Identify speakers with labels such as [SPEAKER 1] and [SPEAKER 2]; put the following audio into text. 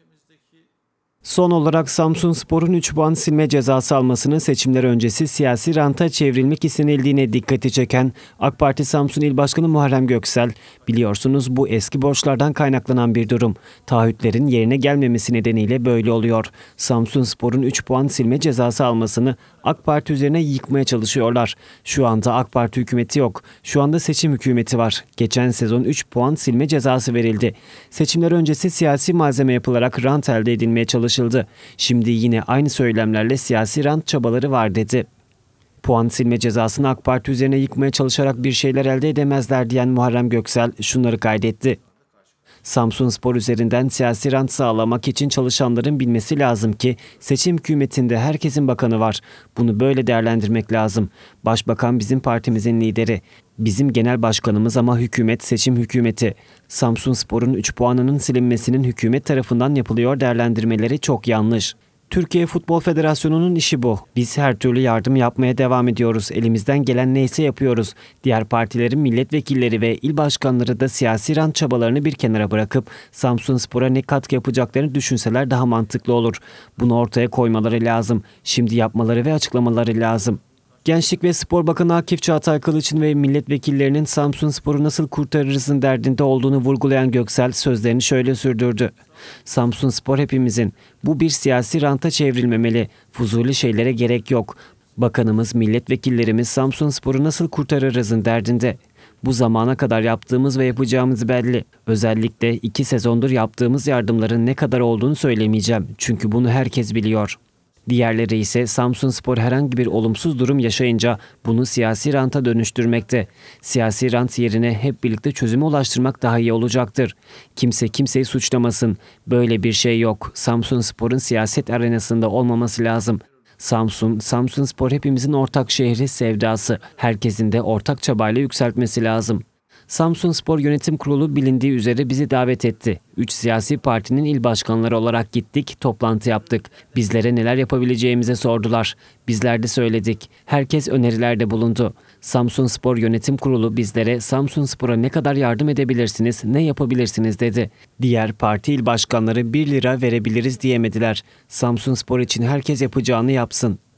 [SPEAKER 1] ülkemizdeki Son olarak Samsun Spor'un 3 puan silme cezası almasının seçimler öncesi siyasi ranta çevrilmek istenildiğine dikkati çeken AK Parti Samsun İl Başkanı Muharrem Göksel, biliyorsunuz bu eski borçlardan kaynaklanan bir durum. Taahhütlerin yerine gelmemesi nedeniyle böyle oluyor. Samsun Spor'un 3 puan silme cezası almasını AK Parti üzerine yıkmaya çalışıyorlar. Şu anda AK Parti hükümeti yok. Şu anda seçim hükümeti var. Geçen sezon 3 puan silme cezası verildi. Seçimler öncesi siyasi malzeme yapılarak rant elde edilmeye çalışılıyor çalışıldı. Şimdi yine aynı söylemlerle siyasi rant çabaları var dedi. Puan silme cezasını AK Parti üzerine yıkmaya çalışarak bir şeyler elde edemezler diyen Muharrem Göksel şunları kaydetti. Samsun Spor üzerinden siyasi rant sağlamak için çalışanların bilmesi lazım ki seçim hükümetinde herkesin bakanı var. Bunu böyle değerlendirmek lazım. Başbakan bizim partimizin lideri. Bizim genel başkanımız ama hükümet seçim hükümeti. Samsun Spor'un 3 puanının silinmesinin hükümet tarafından yapılıyor değerlendirmeleri çok yanlış. Türkiye Futbol Federasyonu'nun işi bu. Biz her türlü yardım yapmaya devam ediyoruz. Elimizden gelen neyse yapıyoruz. Diğer partilerin milletvekilleri ve il başkanları da siyasi rant çabalarını bir kenara bırakıp Samsun Spor'a ne katkı yapacaklarını düşünseler daha mantıklı olur. Bunu ortaya koymaları lazım. Şimdi yapmaları ve açıklamaları lazım. Gençlik ve Spor Bakanı Akif Çağatay Kılıç'ın ve milletvekillerinin Samsun Spor'u nasıl kurtarırızın derdinde olduğunu vurgulayan Göksel sözlerini şöyle sürdürdü. Samsun Spor hepimizin. Bu bir siyasi ranta çevrilmemeli. Fuzuli şeylere gerek yok. Bakanımız, milletvekillerimiz Samsun Spor'u nasıl kurtarırızın derdinde. Bu zamana kadar yaptığımız ve yapacağımız belli. Özellikle iki sezondur yaptığımız yardımların ne kadar olduğunu söylemeyeceğim. Çünkü bunu herkes biliyor. Diğerleri ise Samsun Spor herhangi bir olumsuz durum yaşayınca bunu siyasi ranta dönüştürmekte. Siyasi rant yerine hep birlikte çözüme ulaştırmak daha iyi olacaktır. Kimse kimseyi suçlamasın. Böyle bir şey yok. Samsun Spor'un siyaset arenasında olmaması lazım. Samsun, Samsun Spor hepimizin ortak şehri sevdası. Herkesin de ortak çabayla yükseltmesi lazım. Samsun Spor Yönetim Kurulu bilindiği üzere bizi davet etti. Üç siyasi partinin il başkanları olarak gittik, toplantı yaptık. Bizlere neler yapabileceğimize sordular. Bizler de söyledik. Herkes önerilerde bulundu. Samsun Spor Yönetim Kurulu bizlere Samsun Spor'a ne kadar yardım edebilirsiniz, ne yapabilirsiniz dedi. Diğer parti il başkanları 1 lira verebiliriz diyemediler. Samsun Spor için herkes yapacağını yapsın.